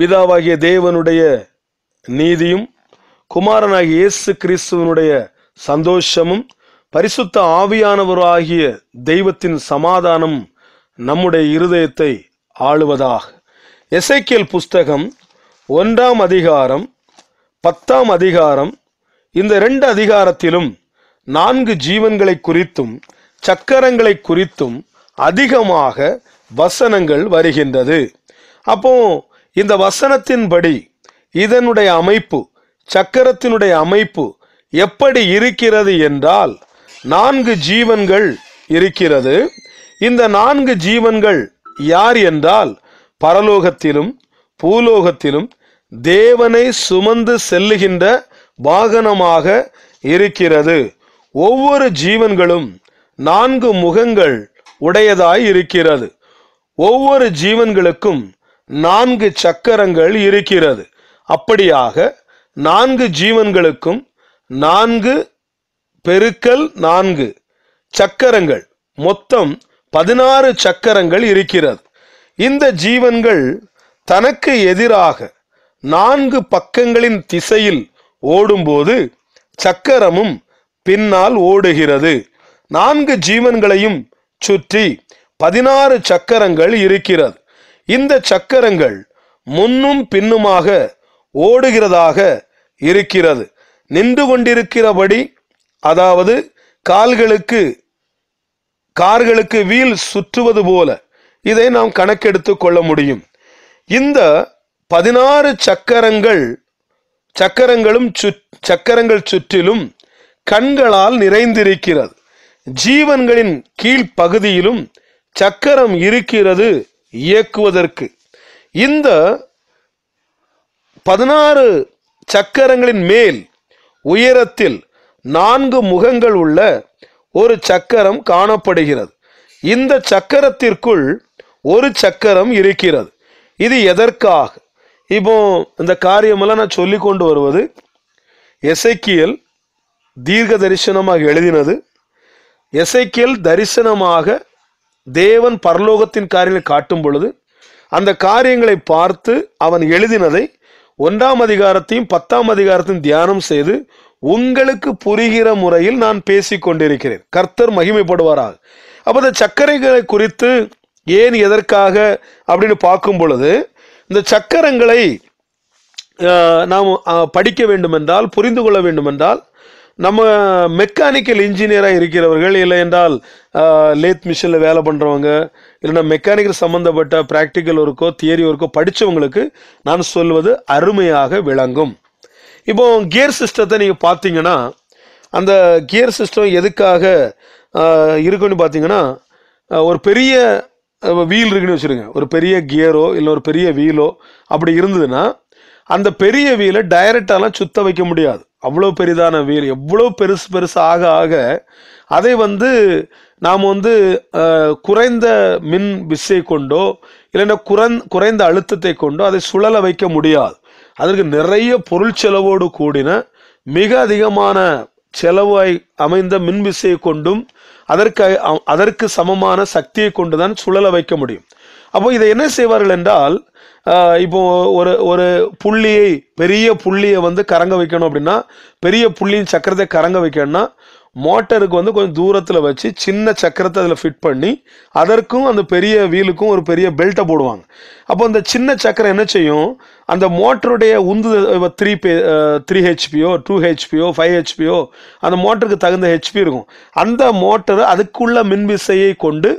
பிதாவாகிய தேவனுடைய நீதியும் குமாரனாகிய இயேசு கிறிஸ்துவனுடைய சந்தோஷமும் பரிசுத்த ஆவியானவராகிய தெய்வத்தின் சமாதானம் நம்முடைய இருதயத்தை ஆளுவதாக எசைக்கியல் புஸ்தகம் ஒன்றாம் அதிகாரம் பத்தாம் அதிகாரம் இந்த ரெண்டு அதிகாரத்திலும் நான்கு ஜீவன்களை குறித்தும் சக்கரங்களை குறித்தும் அதிகமாக வசனங்கள் வருகின்றது அப்போ இந்த வசனத்தின்படி இதனுடைய அமைப்பு சக்கரத்தினுடைய அமைப்பு எப்படி இருக்கிறது என்றால் நான்கு ஜீவன்கள் இருக்கிறது இந்த நான்கு ஜீவன்கள் யார் என்றால் பரலோகத்திலும் பூலோகத்திலும் தேவனை சுமந்து செல்லுகின்ற வாகனமாக இருக்கிறது ஒவ்வொரு ஜீவன்களும் நான்கு முகங்கள் உடையதாய் இருக்கிறது ஒவ்வொரு ஜீவன்களுக்கும் நான்கு சக்கரங்கள் இருக்கிறது அப்படியாக நான்கு ஜீவன்களுக்கும் நான்கு பெருக்கல் நான்கு சக்கரங்கள் மொத்தம் பதினாறு சக்கரங்கள் இருக்கிறது இந்த ஜீவன்கள் தனக்கு எதிராக நான்கு பக்கங்களின் திசையில் ஓடும்போது சக்கரமும் பின்னால் ஓடுகிறது நான்கு ஜீவன்களையும் சுற்றி பதினாறு சக்கரங்கள் இருக்கிறது இந்த சக்கரங்கள் முன்னும் பின்னுமாக ஓடுகிறதாக இருக்கிறது நின்று கொண்டிருக்கிறபடி அதாவது கால்களுக்கு கார்களுக்கு வீல் சுற்றுவது போல இதை நாம் கணக்கெடுத்து கொள்ள முடியும் இந்த பதினாறு சக்கரங்கள் சக்கரங்களும் சக்கரங்கள் சுற்றிலும் கண்களால் நிறைந்திருக்கிறது ஜீவன்களின் கீழ்ப்பகுதியிலும் சக்கரம் இருக்கிறது இயக்குவதற்கு இந்த பதினாறு சக்கரங்களின் மேல் உயரத்தில் நான்கு முகங்கள் உள்ள ஒரு சக்கரம் காணப்படுகிறது இந்த சக்கரத்திற்குள் ஒரு சக்கரம் இருக்கிறது இது எதற்காக இப்போ இந்த காரியமெல்லாம் நான் சொல்லி கொண்டு வருவது எசைக்கியல் தீர்க்க தரிசனமாக எழுதினது எசைக்கியல் தரிசனமாக தேவன் பரலோகத்தின் காரியங்களை காட்டும் பொழுது அந்த காரியங்களை பார்த்து அவன் எழுதினதை ஒன்றாம் அதிகாரத்தையும் பத்தாம் அதிகாரத்தையும் தியானம் செய்து உங்களுக்கு புரிகிற முறையில் நான் பேசி கொண்டிருக்கிறேன் கர்த்தர் மகிமைப்படுவாராக அப்போ இந்த சக்கரைகளை குறித்து ஏன் எதற்காக அப்படின்னு பார்க்கும் பொழுது இந்த சக்கரங்களை நாம் படிக்க வேண்டுமென்றால் புரிந்து கொள்ள வேண்டுமென்றால் நம்ம மெக்கானிக்கல் இன்ஜினியராக இருக்கிறவர்கள் இல்லை என்றால் லேத் மிஷினில் வேலை பண்ணுறவங்க இல்லைனா மெக்கானிக்கல் சம்மந்தப்பட்ட ப்ராக்டிக்கல் ஒர்க்கோ தியரி ஒர்க்கோ படித்தவங்களுக்கு நான் சொல்வது அருமையாக விளங்கும் இப்போ கியர் சிஸ்டத்தை நீங்கள் பார்த்தீங்கன்னா அந்த கியர் சிஸ்டம் எதுக்காக இருக்குன்னு பார்த்தீங்கன்னா ஒரு பெரிய வீல் இருக்குன்னு வச்சுருங்க ஒரு பெரிய கியரோ இல்லை ஒரு பெரிய வீலோ அப்படி இருந்ததுன்னா அந்த பெரிய வீலை டைரெக்டாலாம் சுத்த வைக்க முடியாது அவ்வளோ பெரிதான வீல் எவ்வளோ பெருசு பெருசு ஆக ஆக அதை வந்து நாம் வந்து குறைந்த மின் விசை கொண்டோ இல்லைன்னா குறைந் குறைந்த அழுத்தத்தை கொண்டோ அதை சுழல வைக்க முடியாது அதற்கு நிறைய பொருள் செலவோடு கூடின மிக அதிகமான செலவாய் அமைந்த மின் விசையை கொண்டும் அதற்கு அதற்கு சமமான சக்தியை கொண்டு தான் சுழல வைக்க முடியும் அப்போ இதை என்ன செய்வார்கள் என்றால் இப்போ ஒரு ஒரு புள்ளியை பெரிய புள்ளியை வந்து கரங்க வைக்கணும் அப்படின்னா பெரிய புள்ளியின் சக்கரத்தை கரங்க வைக்கணும்னா மோட்டருக்கு வந்து கொஞ்சம் தூரத்தில் வச்சு சின்ன சக்கரத்தை அதில் ஃபிட் பண்ணி அதற்கும் அந்த பெரிய வீலுக்கும் ஒரு பெரிய பெல்ட்டை போடுவாங்க அப்போ அந்த சின்ன சக்கரம் என்ன செய்யும் அந்த மோட்டருடைய உந்து த்ரீ பே த்ரீ ஹெச்பியோ டூ ஹெச்பியோ ஃபைவ் ஹெச்பியோ அந்த மோட்டருக்கு தகுந்த ஹெச்பி இருக்கும் அந்த மோட்டர் அதுக்குள்ள மின்விசையை கொண்டு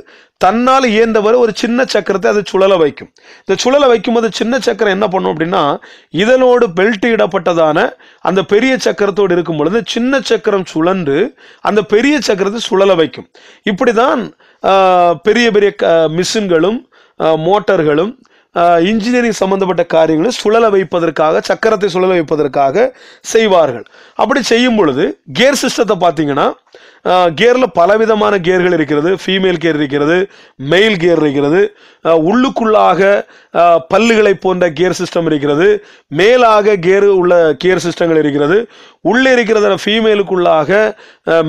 தன்னால் இயந்தவர் ஒரு சின்ன சக்கரத்தை அது சுழல வைக்கும் இந்த சுழலை வைக்கும்போது சின்ன சக்கரம் என்ன பண்ணும் அப்படின்னா இதனோடு பெல்ட் இடப்பட்டதான அந்த பெரிய சக்கரத்தோடு இருக்கும் பொழுது சின்ன சக்கரம் சுழன்று அந்த பெரிய சக்கரத்தை சுழலை வைக்கும் இப்படி தான் பெரிய பெரிய மிஷின்களும் மோட்டர்களும் இன்ஜினியரிங் சம்மந்தப்பட்ட காரியங்களை சுழல வைப்பதற்காக சக்கரத்தை சுழல வைப்பதற்காக செய்வார்கள் அப்படி செய்யும் பொழுது கேர் சிஸ்டத்தை பார்த்தீங்கன்னா கியரில் பலவிதமான கேர்கள் இருக்கிறது ஃபீமேல் கேர் இருக்கிறது மெயில் கேர் இருக்கிறது உள்ளுக்குள்ளாக பல்லுகளை போன்ற கியர் சிஸ்டம் இருக்கிறது மேலாக கியர் உள்ள கியர் சிஸ்டங்கள் இருக்கிறது உள்ளே இருக்கிறத ஃபீமேலுக்குள்ளாக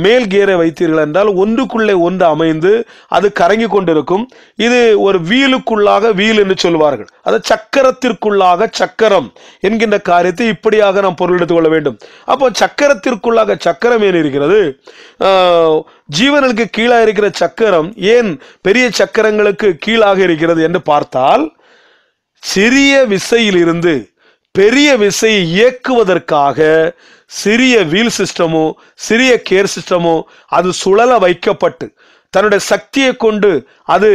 மேல் கியரை வைத்தீர்கள் என்றால் ஒன்றுக்குள்ளே ஒன்று அமைந்து அது கரங்கி கொண்டிருக்கும் இது ஒரு வீலுக்குள்ளாக வீல் என்று சொல்வார்கள் அது சக்கரத்திற்குள்ளாக சக்கரம் என்கின்ற காரியத்தை இப்படியாக நாம் பொருள் எடுத்துக்கொள்ள வேண்டும் அப்போ சக்கரத்திற்குள்ளாக சக்கரம் ஏன் இருக்கிறது ஜீவனுக்கு கீழாக இருக்கிற சக்கரம் ஏன் பெரிய சக்கரங்களுக்கு கீழாக இருக்கிறது என்று பார்த்தால் சிறிய விசையிலிருந்து பெரிய விசையை இயக்குவதற்காக சிறிய வீல் சிஸ்டமோ சிறிய கேர் சிஸ்டமோ அது சுழல வைக்கப்பட்டு தன்னுடைய சக்தியை கொண்டு அது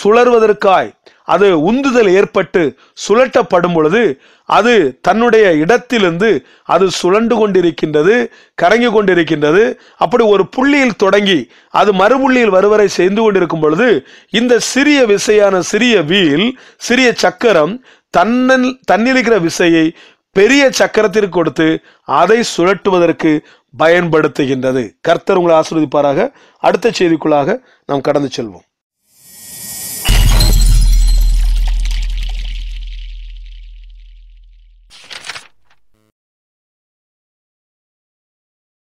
சுழர்வதற்காய் அது உந்துதல் ஏற்பட்டு சுழட்டப்படும் பொழுது அது தன்னுடைய இடத்திலிருந்து அது சுழண்டு கொண்டிருக்கின்றது கரங்கி கொண்டிருக்கின்றது அப்படி ஒரு புள்ளியில் தொடங்கி அது மறுபுள்ளியில் வருவரை செய்து கொண்டிருக்கும் பொழுது இந்த சிறிய விசையான சிறிய வீல் சிறிய சக்கரம் தன்னில் தன்னிருக்கிற விசையை பெரிய சக்கரத்திற்கு கொடுத்து அதை சுழட்டுவதற்கு பயன்படுத்துகின்றது கர்த்தர் உங்களை ஆசிர்வதிப்பாராக அடுத்த செய்திக்குள்ளாக நாம் கடந்து செல்வோம்